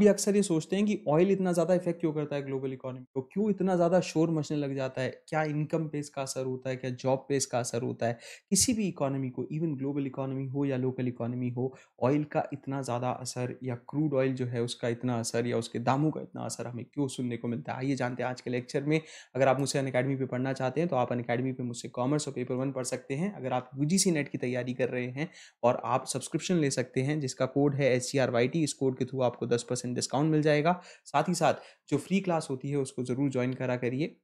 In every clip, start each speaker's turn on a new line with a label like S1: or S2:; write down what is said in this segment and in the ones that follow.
S1: भी अक्सर ये सोचते हैं कि ऑयल इतना ज़्यादा इफेक्ट क्यों करता है ग्लोबल इकोनॉमी को क्यों इतना ज़्यादा शोर मचने लग जाता है क्या इनकम पे इसका असर होता है क्या जॉब पे इसका असर होता है किसी भी इकोनॉमी को इवन ग्लोबल इकोनॉमी हो या लोकल इकोनॉमी हो ऑयल का इतना ज़्यादा असर या क्रूड ऑयल जो है उसका इतना असर या उसके दामों का इतना असर हमें क्यों सुनने को मिलता है आइए जानते हैं आज के लेक्चर में अगर आप मुझसे अन अकेडमी पर पढ़ना चाहते हैं तो आप अन अकेडमी पर मुझसे कॉमर्स और पेपर वन पढ़ सकते हैं अगर आप यू नेट की तैयारी कर रहे हैं और आप सब्सक्रिप्शन ले सकते हैं जिसका कोड है एस इस कोड के थ्रू आपको दस परसेंट डिस्काउंट मिल जाएगा साथ ही साथ जो फ्री क्लास होती है उसको ज़रूर ज्वाइन करा करिए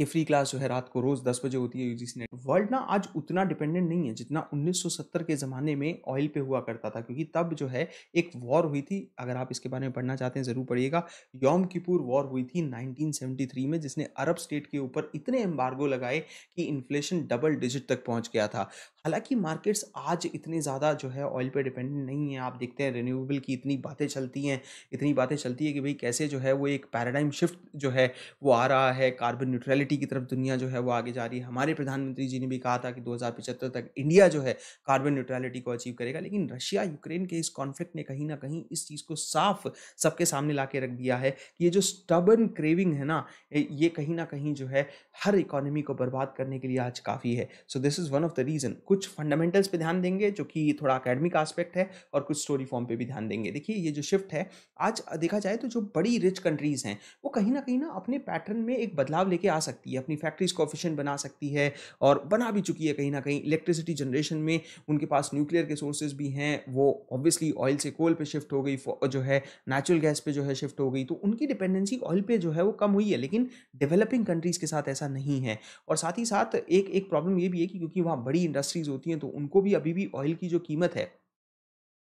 S1: ये फ्री क्लास जो है रात को रोज़ दस बजे होती है यू जी वर्ल्ड ना आज उतना डिपेंडेंट नहीं है जितना 1970 के ज़माने में ऑयल पे हुआ करता था क्योंकि तब जो है एक वॉर हुई थी अगर आप इसके बारे में पढ़ना चाहते हैं ज़रूर पढ़िएगा योम किपुर वॉर हुई थी 1973 में जिसने अरब स्टेट के ऊपर इतने एम्बार्गो लगाए कि इन्फ्लेशन डबल डिजिट तक पहुँच गया था हालांकि मार्केट्स आज इतने ज़्यादा जो है ऑयल पे डिपेंडेंट नहीं है आप देखते हैं रिन्यूएबल की इतनी बातें चलती हैं इतनी बातें चलती है कि भाई कैसे जो है वो एक पैराडाइम शिफ्ट जो है वो आ रहा है कार्बन न्यूट्रलिटी की तरफ दुनिया जो है वो आगे जा रही है हमारे प्रधानमंत्री जी ने भी कहा था कि दो तक इंडिया जो है कार्बन न्यूट्रलिटी को अचीव करेगा लेकिन रशिया यूक्रेन के इस कॉन्फ्लिक्ट ने कहीं ना कहीं इस चीज़ को साफ सबके सामने ला रख दिया है कि ये जो स्टबन क्रेविंग है ना ये कहीं ना कहीं जो है हर इकोनॉमी को बर्बाद करने के लिए आज काफ़ी है so this is one of the reason कुछ फंडामेंटल्स पे ध्यान देंगे जो कि थोड़ा अकेडमिक आस्पेक्ट है और कुछ स्टोरी फॉर्म पे भी ध्यान देंगे देखिए ये जो शिफ्ट है आज देखा जाए तो जो बड़ी रिच कंट्रीज़ हैं वो कहीं ना कहीं ना अपने पैटर्न में एक बदलाव लेके आ सकती है अपनी फैक्ट्रीज को ऑफिशेंट बना सकती है और बना भी चुकी है कहीं ना कहीं इलेक्ट्रिसिटी जनरेशन में उनके पास न्यूक्लियर के सोर्सेज भी हैं वो ऑब्वियसली ऑयल से कोल पर शिफ्ट हो गई जो है नेचुरल गैस पर जो है शिफ्ट हो गई तो उनकी डिपेंडेंसी ऑयल पर जो है वो कम हुई है लेकिन डेवलपिंग कंट्रीज़ के साथ ऐसा नहीं है और साथ ही साथ एक एक प्रॉब्लम ये भी है कि क्योंकि वहाँ बड़ी इंडस्ट्री इंडस्ट्रीज़ होती हैं तो उनको भी अभी भी ऑयल की जो कीमत है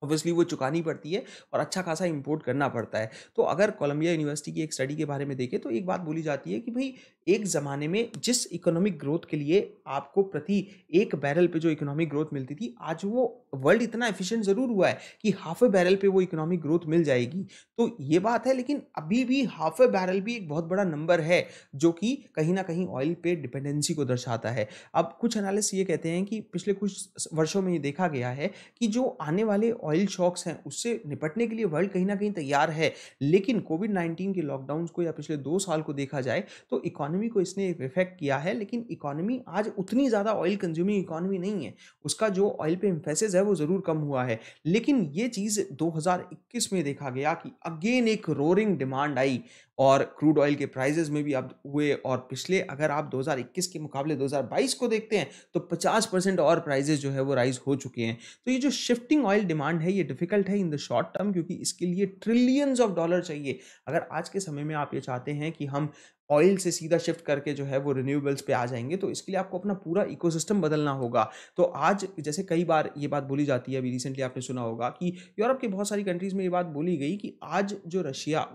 S1: ऑब्वियसली वो चुकानी पड़ती है और अच्छा खासा इम्पोर्ट करना पड़ता है तो अगर कोलंबिया यूनिवर्सिटी की एक स्टडी के बारे में देखें तो एक बात बोली जाती है कि भाई एक ज़माने में जिस इकोनॉमिक ग्रोथ के लिए आपको प्रति एक बैरल पे जो इकोनॉमिक ग्रोथ मिलती थी आज वो वर्ल्ड इतना एफिशिएंट ज़रूर हुआ है कि हाफ ए बैरल पे वो इकोनॉमिक ग्रोथ मिल जाएगी तो ये बात है लेकिन अभी भी हाफ ए बैरल भी एक बहुत बड़ा नंबर है जो कि कहीं ना कहीं ऑयल पे डिपेंडेंसी को दर्शाता है अब कुछ एनालिस ये कहते हैं कि पिछले कुछ वर्षों में ये देखा गया है कि जो आने वाले ऑयल शॉक्स हैं उससे निपटने के लिए वर्ल्ड कहीं ना कहीं तैयार है लेकिन कोविड नाइन्टीन के लॉकडाउन को या पिछले दो साल को देखा जाए तो इकोनॉमी को इसने इफेक्ट किया है लेकिन इकोनॉमी आज उतनी ज़्यादा ऑयल कंज्यूमिंग इकोनॉमी नहीं है उसका जो ऑयल पे इम्फेसिस है वो ज़रूर कम हुआ है लेकिन ये चीज़ 2021 में देखा गया कि अगेन एक रोरिंग डिमांड आई और क्रूड ऑयल के प्राइजेज में भी अब हुए और पिछले अगर आप 2021 के मुकाबले 2022 को देखते हैं तो 50 परसेंट और प्राइजेज जो है वो राइज हो चुके हैं तो ये जो शिफ्टिंग ऑयल डिमांड डिमांड है ये डिफिकल्ट है इन द शॉर्ट टर्म क्योंकि इसके लिए ट्रिलियंस ऑफ डॉलर चाहिए अगर आज के समय में आप ये चाहते हैं कि हम ऑयल से सीधा शिफ्ट करके जो है वो रिन्यूएबल्स पे आ जाएंगे तो इसके लिए आपको अपना पूरा इकोसिस्टम बदलना होगा तो आज जैसे कई बार ये बात बोली जाती है अभी रिसेंटली आपने सुना होगा कि यूरोप के बहुत सारी कंट्रीज़ में ये बात बोली गई कि आज जो रशिया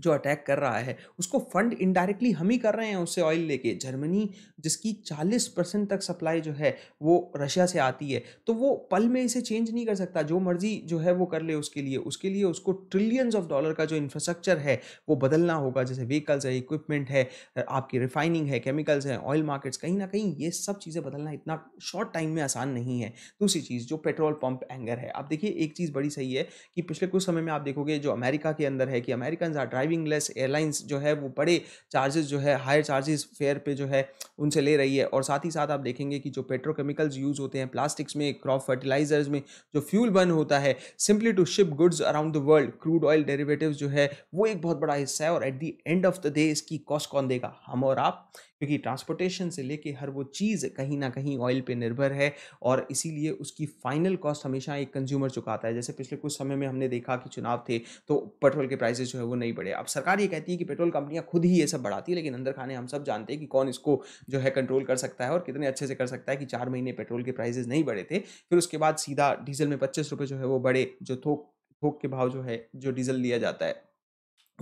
S1: जो अटैक कर रहा है उसको फंड इनडायरेक्टली हम ही कर रहे हैं उससे ऑयल लेके जर्मनी जिसकी 40 परसेंट तक सप्लाई जो है वो रशिया से आती है तो वो पल में इसे चेंज नहीं कर सकता जो मर्जी जो है वो कर ले उसके लिए उसके लिए उसको ट्रिलियंस ऑफ डॉलर का जो इंफ्रास्ट्रक्चर है वो बदलना होगा जैसे व्हीकल्स है इक्विपमेंट है आपकी रिफाइनिंग है केमिकल्स हैं ऑयल मार्केट्स कहीं ना कहीं ये सब चीज़ें बदलना इतना शॉर्ट टाइम में आसान नहीं है दूसरी चीज़ जो पेट्रोल पंप एंगर है आप देखिए एक चीज़ बड़ी सही है कि पिछले कुछ समय में आप देखोगे जो अमेरिका के अंदर है कि American are driving less airlines जो है वो बड़े चार्जेस जो है हायर चार्जेस फेयर पे जो है उनसे ले रही है और साथ ही साथ आप देखेंगे कि जो पेट्रोकेमिकल्स यूज़ होते हैं प्लास्टिक्स में क्रॉप फर्टिलाइजर्स में जो फ्यूल बर्न होता है simply to ship goods around the world crude oil derivative जो है वो एक बहुत बड़ा हिस्सा है और at the end of the day इसकी कॉस्ट कौन देगा हम और आप क्योंकि ट्रांसपोर्टेशन से लेके हर वो चीज़ कहीं ना कहीं ऑयल पे निर्भर है और इसीलिए उसकी फाइनल कॉस्ट हमेशा एक कंज्यूमर चुकाता है जैसे पिछले कुछ समय में हमने देखा कि चुनाव थे तो पेट्रोल के प्राइसेस जो है वो नहीं बढ़े अब सरकार ये कहती है कि पेट्रोल कंपनियां खुद ही ये सब बढ़ाती है लेकिन अंदर खाने हम सब जानते हैं कि कौन इसको जो है कंट्रोल कर सकता है और कितने अच्छे से कर सकता है कि चार महीने पेट्रोल के प्राइजेज नहीं बढ़े थे फिर उसके बाद सीधा डीजल में पच्चीस रुपये जो है वो बढ़े जो थोक थोक के भाव जो है जो डीजल लिया जाता है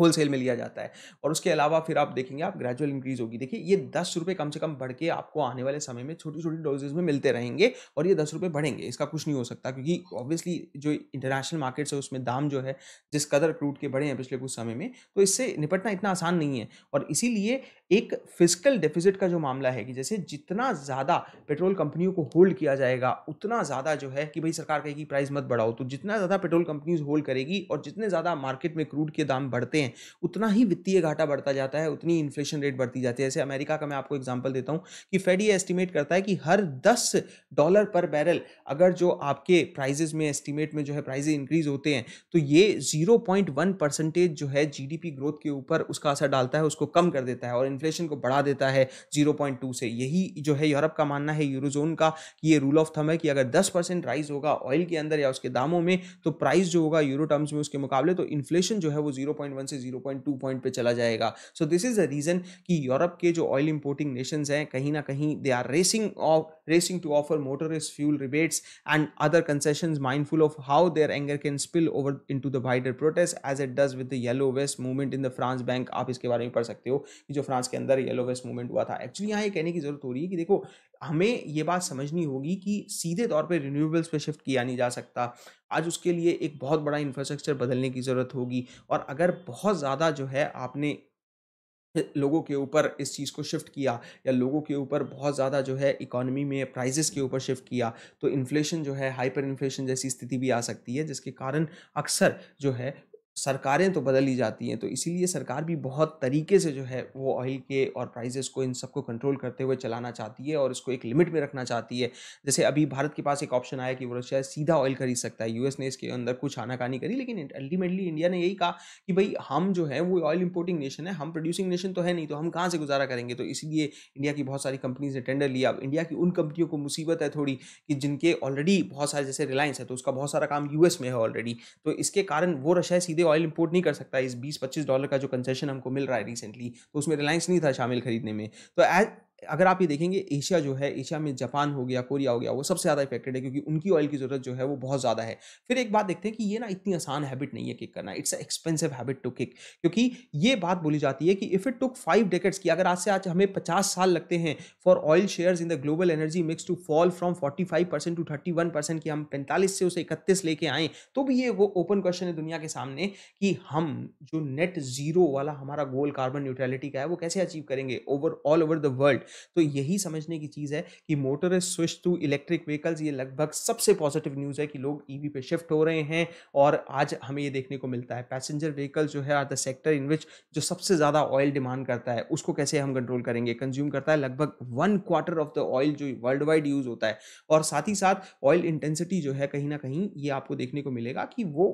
S1: होलसेल में लिया जाता है और उसके अलावा फिर आप देखेंगे आप ग्रेजुअल इंक्रीज होगी देखिए ये दस रुपये कम से कम बढ़ के आपको आने वाले समय में छोटी छोटी डोजेज में मिलते रहेंगे और ये दस रुपये बढ़ेंगे इसका कुछ नहीं हो सकता क्योंकि ऑब्वियसली जो इंटरनेशनल मार्केट्स है उसमें दाम जो है जिस कदर क्रूड के बढ़े हैं पिछले कुछ समय में तो इससे निपटना इतना आसान नहीं है और इसीलिए एक फिजिकल डेफिजिट का जो मामला है कि जैसे जितना ज़्यादा पेट्रोल कंपनियों को होल्ड किया जाएगा उतना ज़्यादा जो है कि भाई सरकार कहेगी प्राइस मत बढ़ाओ तो जितना ज़्यादा पेट्रोल कंपनीज होल्ड करेगी और जितने ज़्यादा मार्केट में क्रूड के दाम बढ़ते हैं उतना ही वित्तीय घाटा बढ़ता जाता है उतनी इन्फ्लेशन रेट बढ़ती जाती है जैसे अमेरिका का मैं आपको एग्जाम्पल देता हूँ कि फेड ये एस्टिमेट करता है कि हर दस डॉलर पर बैरल अगर जो आपके प्राइजेज में एस्टिमेट में जो है प्राइजेज इंक्रीज होते हैं तो ये जीरो परसेंटेज जो है जी ग्रोथ के ऊपर उसका असर डालता है उसको कम कर देता है और इन्फ्लेशन को बढ़ा देता है जीरो से यही जो है यूरोप का मानना है यूरोजोन का कि ये रूल ऑफ थम है कि अगर दस परसेंट राइज होगा ऑयल के अंदर या उसके दामों में तो प्राइस जो होगा यूरो टर्म्स में उसके मुकाबले तो इन्फ्लेशन जो है वो जीरो पॉइंट वन से जीरो पॉइंट टू पॉइंट पर चला जाएगा so this is the reason कि यूरोप के जो ऑयल इंपोर्टिंग नेशंस हैं कहीं ना कहीं they are racing of racing to offer motorist fuel rebates and other concession mindful of how their anger can spill over into the wider protest as it does with the yellow vest movement in the France bank आप इसके बारे में पढ़ सकते हो कि जो France के अंदर येलो वेस्ट मूवमेंट हुआ था एक्चुअली यहाँ ये कहने की जरूरत हो रही है कि देखो हमें ये बात समझनी होगी कि सीधे तौर पे रिन्यूएबल्स पे शिफ्ट किया नहीं जा सकता आज उसके लिए एक बहुत बड़ा इंफ्रास्ट्रक्चर बदलने की ज़रूरत होगी और अगर बहुत ज़्यादा जो है आपने लोगों के ऊपर इस चीज़ को शिफ्ट किया या लोगों के ऊपर बहुत ज़्यादा जो है इकोनॉमी में प्राइजेस के ऊपर शिफ्ट किया तो इन्फ्लेशन जो है हाइपर इन्फ्लेशन जैसी स्थिति भी आ सकती है जिसके कारण अक्सर जो है सरकारें तो बदल ही जाती हैं तो इसीलिए सरकार भी बहुत तरीके से जो है वो ऑयल के और प्राइजेस को इन सबको कंट्रोल करते हुए चलाना चाहती है और इसको एक लिमिट में रखना चाहती है जैसे अभी भारत के पास एक ऑप्शन आया कि वो रशिया सीधा ऑयल खरीद सकता है यूएस ने इसके अंदर कुछ आनाकानी करी लेकिन अल्टीमेटली इंडिया ने यही कहा कि भाई हम जो है वो ऑयल इंपोर्टिंग नेशन है हम प्रोड्यूसिंग नेशन तो है नहीं तो हम कहाँ से गुजारा करेंगे तो इसीलिए इंडिया की बहुत सारी कंपनीज ने टेंडर लिया अब इंडिया की उन कंपनियों को मुसीबत है थोड़ी कि जिनके ऑलरेडी बहुत सारे जैसे रिलायंस है तो उसका बहुत सारा काम यूएस में है ऑलरेडी तो इसके कारण वो रशिया सीधे सीधे ऑयल इंपोर्ट नहीं कर सकता इस बीस पच्चीस डॉलर का जो कंसेशन हमको मिल रहा है रिसेंटली तो उसमें रिलायंस नहीं था शामिल खरीदने में तो एज अगर आप ये देखेंगे एशिया जो है एशिया में जापान हो गया कोरिया हो गया वो सबसे ज़्यादा इफेक्टेड है क्योंकि उनकी ऑयल की ज़रूरत जो है वो बहुत ज़्यादा है फिर एक बात देखते हैं कि ये ना इतनी आसान हैबिट नहीं है किक करना it's a expensive habit to kick क्योंकि ये बात बोली जाती है कि if it took five decades की अगर आज से आज हमें पचास साल लगते हैं for oil share in the global energy mix to fall from forty five percent to thirty one percent की हम पैंतालीस से उसे इकतीस लेके आएँ तो भी ये वो ओपन क्वेश्चन है दुनिया के सामने कि हम जो नेट जीरो वाला हमारा गोल कार्बन न्यूट्रलिटी का है वो कैसे अचीव करेंगे over all over the world तो यही समझने की चीज़ है कि motor switch to electric vehicles ये लगभग सबसे पॉजिटिव न्यूज़ है कि लोग ई e पे शिफ्ट हो रहे हैं और आज हमें ये देखने को मिलता है पैसेंजर व्हीकल जो है are the sector in which जो सबसे ज़्यादा ऑयल डिमांड करता है उसको कैसे हम कंट्रोल करेंगे कंज्यूम करता है लगभग one quarter of the oil जो वर्ल्ड वाइड यूज़ होता है और साथ ही साथ ऑयल इंटेंसिटी जो है कहीं ना कहीं ये आपको देखने को मिलेगा कि वो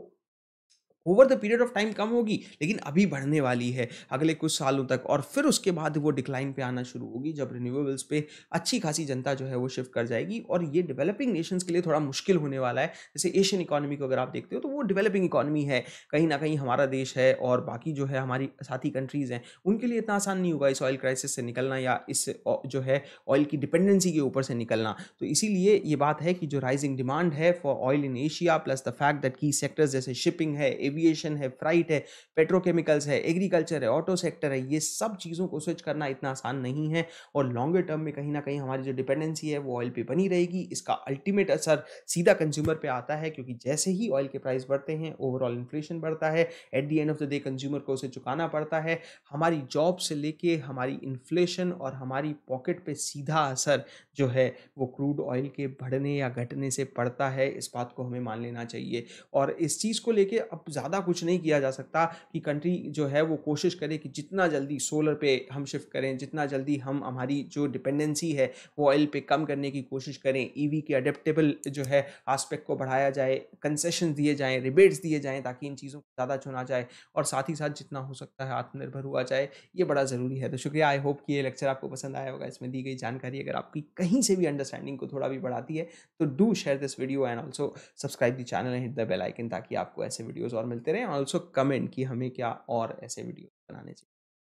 S1: over the period of time कम होगी लेकिन अभी बढ़ने वाली है अगले कुछ सालों तक और फिर उसके बाद वो डिक्लाइन पे आना शुरू होगी जब रिन्यूएबल्स पे अच्छी खासी जनता जो है वो शिफ्ट कर जाएगी और ये डेवलपिंग नेशंस के लिए थोड़ा मुश्किल होने वाला है जैसे एशियन इकोनॉमी को अगर आप देखते हो तो वो डेवलपिंग इकोनॉमी है कहीं ना कहीं हमारा देश है और बाकी जो है हमारी साथी कंट्रीज़ हैं उनके लिए इतना आसान नहीं होगा इस ऑयल क्राइसिस से निकलना या इस जो है ऑयल की डिपेंडेंसी के ऊपर से निकलना तो इसीलिए ये बात है कि जो राइजिंग डिमांड है for oil in Asia plus the fact that की सेक्टर्स जैसे शिपिंग है एवी एविएशन है फ्राइट है पेट्रोकेमिकल्स है एग्रीकल्चर है ऑटो सेक्टर है ये सब चीज़ों को स्विच करना इतना आसान नहीं है और लॉन्गर टर्म में कहीं ना कहीं हमारी जो डिपेंडेंसी है वो ऑयल पर बनी रहेगी इसका अल्टीमेट असर सीधा कंज्यूमर पर आता है क्योंकि जैसे ही ऑयल के प्राइस बढ़ते हैं ओवरऑल इन्फ्लेशन बढ़ता है at the end of the day consumer को उसे चुकाना पड़ता है हमारी जॉब से लेके हमारी इन्फ्लेशन और हमारी पॉकेट पे सीधा असर जो है वो क्रूड ऑयल के बढ़ने या घटने से पड़ता है इस बात को हमें मान लेना चाहिए और इस चीज़ को लेके अब ज़्यादा ज़्यादा कुछ नहीं किया जा सकता कि कंट्री जो है वो कोशिश करे कि जितना जल्दी सोलर पे हम शिफ्ट करें जितना जल्दी हम हमारी जो डिपेंडेंसी है वो ऑयल पे कम करने की कोशिश करें ईवी e के अडेप्टेबल जो है आस्पेक्ट को बढ़ाया जाए कंसेशन दिए जाएँ रिबेट्स दिए जाएँ ताकि इन चीज़ों को ज़्यादा चुना जाए और साथ ही साथ जितना हो सकता है आत्मनिर्भर हुआ जाए ये बड़ा ज़रूरी है तो शुक्रिया आई होप कि ये लेक्चर आपको पसंद आया होगा इसमें दी गई जानकारी अगर आपकी कहीं से भी अंडरस्टैंडिंग को थोड़ा भी बढ़ाती है तो do share this video and also subscribe the channel and hit the bell icon ताकि आपको ऐसे वीडियोज़ और मिलते रहें ऑल्सो कमेंट कि हमें क्या और ऐसे वीडियो बनाने चाहिए